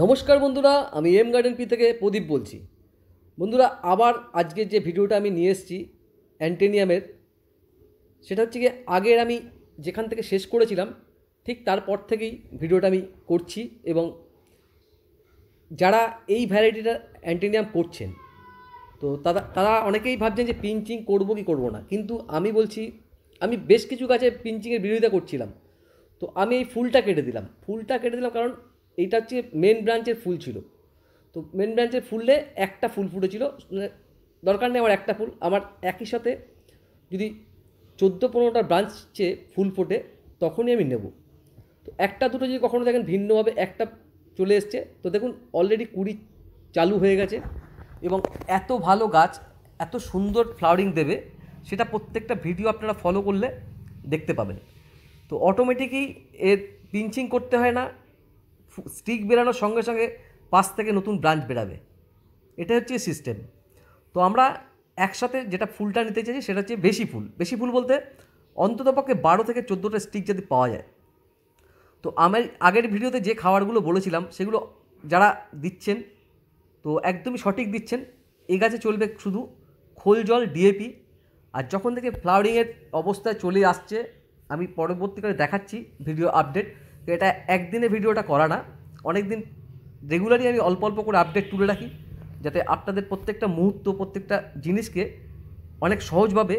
নমস্কার বন্ধুরা আমি এম গার্ডেন পি থেকে প্রদীপ বলছি বন্ধুরা আবার আজকের যে ভিডিওটা আমি নিয়ে এসেছি অ্যান্টেনিয়ামের সেটা হচ্ছে গিয়ে আগের আমি যেখান থেকে শেষ করেছিলাম ঠিক তারপর থেকেই ভিডিওটা আমি করছি এবং যারা এই ভ্যারাইটিটা অ্যান্টেনিয়াম করছেন তো তারা তারা অনেকেই ভাবছেন যে পিঞ্চিং করবো কি করবো না কিন্তু আমি বলছি আমি বেশ কিছু গাছে পিঞ্চিংয়ের বিরোধিতা করছিলাম তো আমি এই ফুলটা কেটে দিলাম ফুলটা কেটে দিলাম কারণ এইটা হচ্ছে মেন ব্রাঞ্চের ফুল ছিল তো মেন ব্রাঞ্চের ফুললে একটা ফুল ফুটেছিল মানে দরকার নেই আমার একটা ফুল আমার একই সাথে যদি চোদ্দো পনেরোটা ব্রাঞ্চ চেয়ে ফুল ফোটে তখনই আমি নেব তো একটা দুটো যদি কখনও দেখেন ভিন্নভাবে একটা চলে এসছে তো দেখুন অলরেডি কুড়ি চালু হয়ে গেছে এবং এত ভালো গাছ এত সুন্দর ফ্লাওয়ারিং দেবে সেটা প্রত্যেকটা ভিডিও আপনারা ফলো করলে দেখতে পাবেন তো অটোমেটিকই এর পিঞ্চিং করতে হয় না স্টিক বেরানোর সঙ্গে সঙ্গে পাশ থেকে নতুন ব্রাঞ্চ বেরাবে এটা হচ্ছে সিস্টেম তো আমরা একসাথে যেটা ফুলটা নিতে চাইছি সেটা হচ্ছে বেশি ফুল বেশি ফুল বলতে অন্ততপক্ষে বারো থেকে চোদ্দোটা স্টিক যদি পাওয়া যায় তো আমার আগের ভিডিওতে যে খাবারগুলো বলেছিলাম সেগুলো যারা দিচ্ছেন তো একদমই সঠিক দিচ্ছেন এ গাছে চলবে শুধু খোল জল ডিএপি আর যখন থেকে ফ্লাওয়ারিংয়ের অবস্থায় চলে আসছে আমি পরবর্তীকালে দেখাচ্ছি ভিডিও আপডেট তো এটা একদিনে ভিডিওটা করা না অনেক দিন রেগুলারই আমি অল্প অল্প করে আপডেট তুলে রাখি যাতে আপনাদের প্রত্যেকটা মুহূর্ত প্রত্যেকটা জিনিসকে অনেক সহজভাবে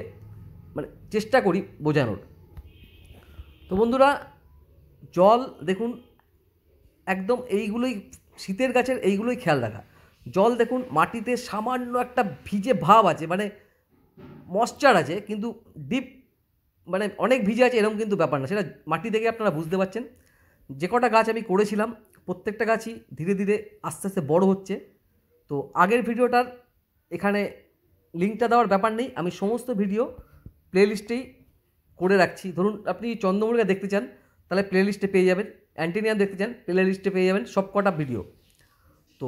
মানে চেষ্টা করি বোঝানোর তো বন্ধুরা জল দেখুন একদম এইগুলোই শীতের গাছের এইগুলোই খেয়াল রাখা জল দেখুন মাটিতে সামান্য একটা ভিজে ভাব আছে মানে মশ্চার আছে কিন্তু ডিপ মানে অনেক ভিজে আছে এরকম কিন্তু ব্যাপার না সেটা মাটি দেখে আপনারা বুঝতে পারছেন যে কটা গাছ আমি করেছিলাম প্রত্যেকটা গাছই ধীরে ধীরে আস্তে আস্তে বড় হচ্ছে তো আগের ভিডিওটার এখানে লিঙ্কটা দেওয়ার ব্যাপার নেই আমি সমস্ত ভিডিও প্লেলিস্টেই করে রাখছি ধরুন আপনি চন্দ্রমুরগা দেখতে চান তাহলে প্লেলিস্টে পেয়ে যাবেন অ্যান্টিনিয়াম দেখতে চান প্লেলিস্টে পেয়ে যাবেন সব কটা ভিডিও তো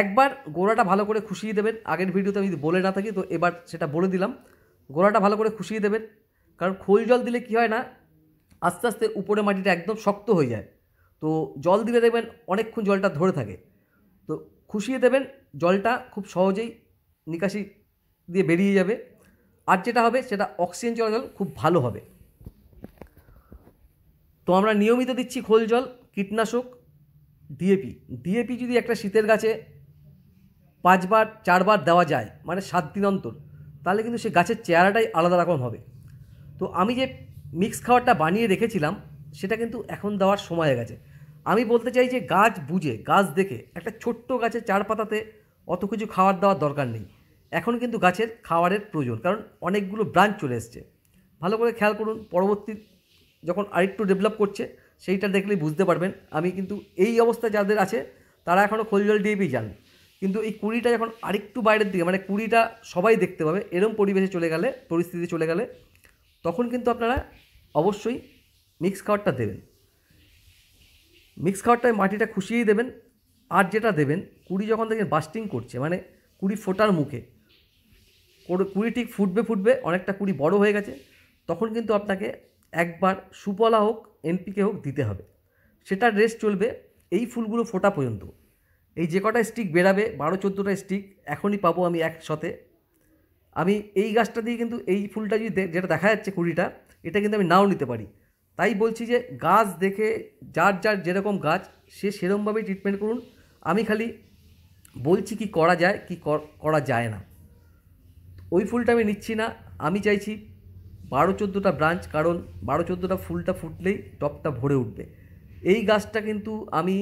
একবার গোড়াটা ভালো করে খুশিয়ে দেবেন আগের ভিডিওতে আমি বলে না থাকি তো এবার সেটা বলে দিলাম গোড়াটা ভালো করে খুশিয়ে দেবেন কারণ খোল জল দিলে কী হয় না আস্তে আস্তে উপরে মাটিটা একদম শক্ত হয়ে যায় তো জল দিলে দেখবেন অনেকক্ষণ জলটা ধরে থাকে তো খুশিয়ে দেবেন জলটা খুব সহজেই নিকাশি দিয়ে বেরিয়ে যাবে আর যেটা হবে সেটা অক্সিজেন চলাচল খুব ভালো হবে তো আমরা নিয়মিত দিচ্ছি খোল জল কীটনাশক ডিএপি ডিএপি যদি একটা শীতের গাছে পাঁচবার চারবার দেওয়া যায় মানে সাত দিন অন্তর তাহলে কিন্তু সে গাছের চেহারাটাই আলাদা রকম হবে তো আমি যে মিক্স খাবারটা বানিয়ে রেখেছিলাম সেটা কিন্তু এখন দেওয়ার সময় হয়ে গেছে আমি বলতে চাই যে গাছ বুঝে গাছ দেখে একটা ছোট্ট গাছের চার পাতাতে অত কিছু খাবার দেওয়ার দরকার নেই এখন কিন্তু গাছের খাবারের প্রয়োজন কারণ অনেকগুলো ব্রাঞ্চ চলে এসছে ভালো করে খেয়াল করুন পরবর্তী যখন আরেকটু ডেভেলপ করছে সেইটা দেখলেই বুঝতে পারবেন আমি কিন্তু এই অবস্থা যাদের আছে তারা এখনও খোলজল ডিএপি যান কিন্তু এই কুড়িটা যখন আরেকটু বাইরের দিকে মানে কুড়িটা সবাই দেখতে পাবে এরম পরিবেশে চলে গেলে পরিস্থিতি চলে গেলে তখন কিন্তু আপনারা অবশ্যই মিক্স খাবারটা দেবেন মিক্স খাবারটায় মাটিটা খুশিয়েই দেবেন আর যেটা দেবেন কুড়ি যখন দেখবেন বাস্টিং করছে মানে কুড়ি ফোটার মুখে কুড়ি ঠিক ফুটবে ফুটবে অনেকটা কুড়ি বড় হয়ে গেছে তখন কিন্তু আপনাকে একবার সুপলা হোক এনপিকে হোক দিতে হবে সেটার রেস্ট চলবে এই ফুলগুলো ফোটা পর্যন্ত এই যে কটা স্টিক বেরাবে বারো চোদ্দোটা স্টিক এখনই পাবো আমি একসাথে আমি এই গাছটা দিয়ে কিন্তু এই ফুলটা যদি যেটা দেখা যাচ্ছে কুড়িটা এটা কিন্তু আমি নাও নিতে পারি তাই বলছি যে গাছ দেখে যার যার যেরকম গাছ সে সেরমভাবেই ট্রিটমেন্ট করুন আমি খালি বলছি কি করা যায় কি করা যায় না ওই ফুলটা আমি নিচ্ছি না আমি চাইছি বারো চোদ্দোটা ব্রাঞ্চ কারণ বারো চোদ্দোটা ফুলটা ফুটলেই টপটা ভরে উঠবে এই গাছটা কিন্তু আমি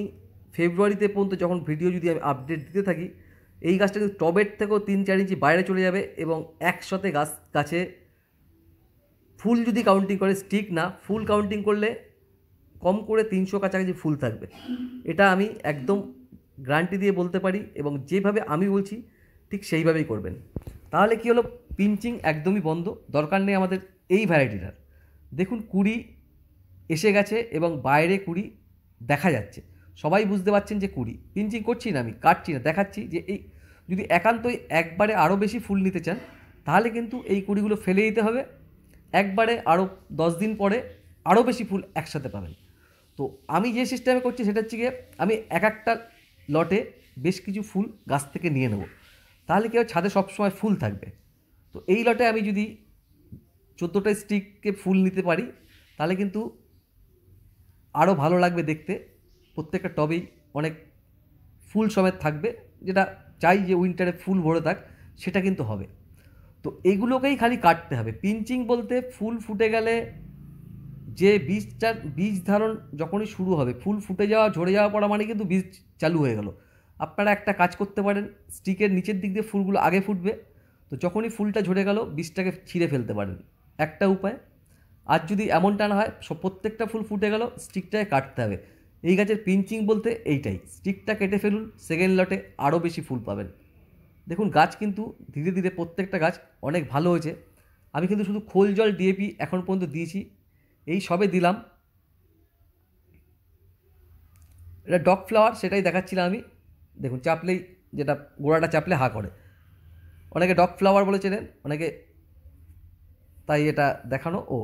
ফেব্রুয়ারিতে পর্যন্ত যখন ভিডিও যদি আমি আপডেট দিতে থাকি এই গাছটা কিন্তু টবের থেকেও তিন চার ইঞ্চি বাইরে চলে যাবে এবং একসাথে গাছ গাছে ফুল যদি কাউন্টিং করে স্টিক না ফুল কাউন্টিং করলে কম করে তিনশো কাছাকাছি ফুল থাকবে এটা আমি একদম গ্রান্টি দিয়ে বলতে পারি এবং যেভাবে আমি বলছি ঠিক সেইভাবেই করবেন তাহলে কি হলো পিঞ্চিং একদমই বন্ধ দরকার নেই আমাদের এই ভ্যারাইটিটার দেখুন কুড়ি এসে গেছে এবং বাইরে কুড়ি দেখা যাচ্ছে সবাই বুঝতে পারছেন যে কুড়ি পিঞ্চিং করছি না আমি কাটছি না দেখাচ্ছি যে এই যদি একান্তই একবারে আরও বেশি ফুল নিতে চান তাহলে কিন্তু এই কুড়িগুলো ফেলে দিতে হবে একবারে আরও দশ দিন পরে আরও বেশি ফুল একসাথে পাবেন তো আমি যে সিস্টেমে করছি সেটা হচ্ছে গিয়ে আমি এক একটা লটে বেশ কিছু ফুল গাছ থেকে নিয়ে নেব তাহলে কি ছাদে সবসময় ফুল থাকবে তো এই লটে আমি যদি চোদ্দোটা স্টিককে ফুল নিতে পারি তাহলে কিন্তু আরও ভালো লাগবে দেখতে প্রত্যেকটা টবেই অনেক ফুল সমেত থাকবে যেটা চাই যে উইন্টারে ফুল ভরে থাক সেটা কিন্তু হবে তো এগুলোকেই খালি কাটতে হবে পিঞ্চিং বলতে ফুল ফুটে গেলে যে বীজটার বীজ ধারণ যখনই শুরু হবে ফুল ফুটে যাওয়া ঝরে যাওয়া পড়া মানে কিন্তু বীজ চালু হয়ে গেল আপনারা একটা কাজ করতে পারেন স্টিকের নিচের দিক দিয়ে ফুলগুলো আগে ফুটবে তো যখনই ফুলটা ঝরে গেল বীজটাকে ছিঁড়ে ফেলতে পারেন একটা উপায় আর যদি এমনটা না হয় প্রত্যেকটা ফুল ফুটে গেল স্টিকটাকে কাটতে হবে এই গাছের পিঞ্চিং বলতে এইটাই স্টিকটা কেটে ফেলুন সেকেন্ড লটে আরও বেশি ফুল পাবেন দেখুন গাছ কিন্তু ধীরে ধীরে প্রত্যেকটা গাছ অনেক ভালো হয়েছে আমি কিন্তু শুধু খোল জল ডিএপি এখন পর্যন্ত দিয়েছি এই সবে দিলাম এটা ডগ ফ্লাওয়ার সেটাই দেখাচ্ছিলাম আমি দেখুন চাপলেই যেটা গোড়াটা চাপলে হা করে অনেকে ডগ ফ্লাওয়ার বলে চেনেন অনেকে তাই এটা দেখানো ও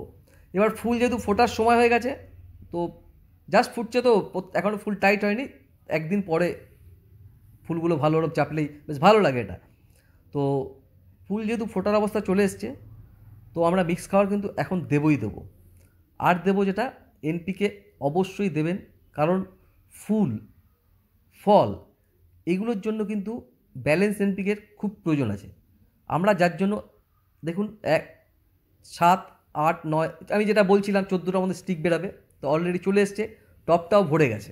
এবার ফুল যেহেতু ফোটার সময় হয়ে গেছে তো জাস্ট ফুটছে তো এখন ফুল টাইট হয়নি একদিন পরে ফুলগুলো ভালো ওরকম চাপলেই বেশ ভালো লাগে এটা তো ফুল যেহেতু ফোটার অবস্থা চলে এসছে তো আমরা মিক্স খাওয়ার কিন্তু এখন দেবই দেব আর দেব যেটা এনপিকে অবশ্যই দেবেন কারণ ফুল ফল এগুলোর জন্য কিন্তু ব্যালেন্স এনপিকের খুব প্রয়োজন আছে আমরা যার জন্য দেখুন এক সাত আট নয় আমি যেটা বলছিলাম চোদ্দোটা আমাদের স্টিক বেরাবে তো অলরেডি চলে এসছে টপটাও ভরে গেছে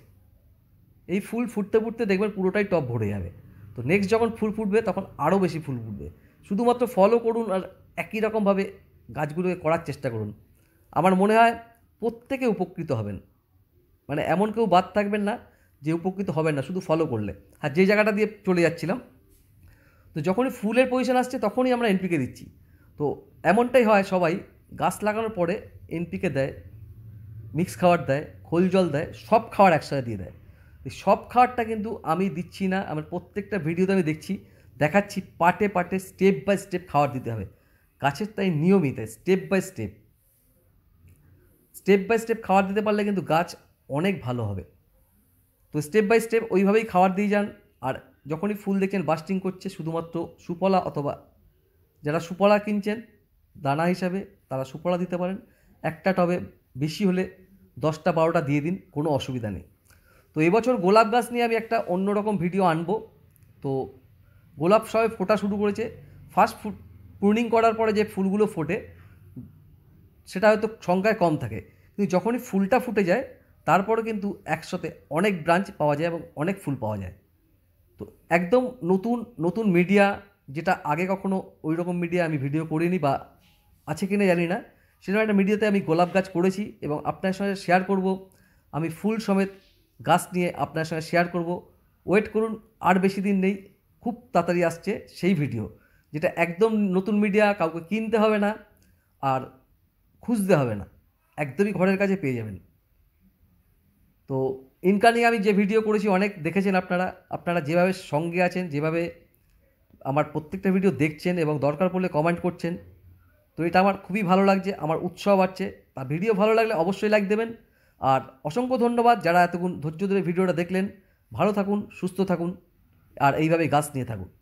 এই ফুল ফুটতে ফুটতে দেখবেন পুরোটাই টপ ভরে যাবে তো নেক্সট যখন ফুল ফুটবে তখন আরও বেশি ফুল ফুটবে শুধুমাত্র ফলো করুন আর একই রকমভাবে গাছগুলোকে করার চেষ্টা করুন আমার মনে হয় প্রত্যেকে উপকৃত হবেন মানে এমন কেউ বাদ থাকবেন না যে উপকৃত হবেন না শুধু ফলো করলে আর যে জায়গাটা দিয়ে চলে যাচ্ছিলাম তো যখনই ফুলের পজিশন আসছে তখনই আমরা এনপিকে দিচ্ছি তো এমনটাই হয় সবাই গাছ লাগানোর পরে এনপিকে দেয় মিক্স খাবার দেয় খোল জল দেয় সব খাবার একসাথে দিয়ে দেয় সব খাবারটা কিন্তু আমি দিচ্ছি না আমার প্রত্যেকটা ভিডিওতে আমি দেখছি দেখাচ্ছি পার্টে পার্টে স্টেপ বাই স্টেপ খাবার দিতে হবে গাছের তাই নিয়মিত step by step step by step খাবার দিতে পারলে কিন্তু গাছ অনেক ভালো হবে তো স্টেপ বাই স্টেপ ওইভাবেই খাবার দিয়ে যান আর যখনই ফুল দেখছেন বাস্টিং করছে শুধুমাত্র সুফলা অথবা যারা সুফলা কিনছেন দানা হিসাবে তারা সুফলা দিতে পারেন একটা টবে বেশি হলে দশটা বারোটা দিয়ে দিন কোনো অসুবিধা নেই তো এবছর গোলাপ গাছ নিয়ে আমি একটা অন্যরকম ভিডিও আনবো তো গোলাপ সবে ফোটা শুরু করেছে ফার্স্ট প্রুনিং করার পরে যে ফুলগুলো ফোটে সেটা হয়তো সংখ্যায় কম থাকে কিন্তু যখনই ফুলটা ফুটে যায় তারপরে কিন্তু একসাথে অনেক ব্রাঞ্চ পাওয়া যায় এবং অনেক ফুল পাওয়া যায় তো একদম নতুন নতুন মিডিয়া যেটা আগে কখনো ওই রকম মিডিয়া আমি ভিডিও করিনি বা আছে কি না জানি না সেরকম একটা মিডিয়াতে আমি গোলাপ গাছ করেছি এবং আপনার সঙ্গে শেয়ার করব আমি ফুল সমেত গাছ নিয়ে আপনার সঙ্গে শেয়ার করব ওয়েট করুন আর বেশি দিন নেই খুব তাড়াতাড়ি আসছে সেই ভিডিও যেটা একদম নতুন মিডিয়া কাউকে কিনতে হবে না আর খুঁজতে হবে না একদমই ঘরের কাছে পেয়ে যাবেন তো ইনকামিং আমি যে ভিডিও করেছি অনেক দেখেছেন আপনারা আপনারা যেভাবে সঙ্গে আছেন যেভাবে আমার প্রত্যেকটা ভিডিও দেখছেন এবং দরকার পড়লে কমেন্ট করছেন তো এটা আমার খুবই ভালো লাগছে আমার উৎসাহ বাড়ছে তা ভিডিও ভালো লাগলে অবশ্যই লাইক দেবেন আর অসংখ্য ধন্যবাদ যারা এতক্ষণ ধৈর্য ধরে ভিডিওটা দেখলেন ভালো থাকুন সুস্থ থাকুন আর এইভাবে গাছ নিয়ে থাকুন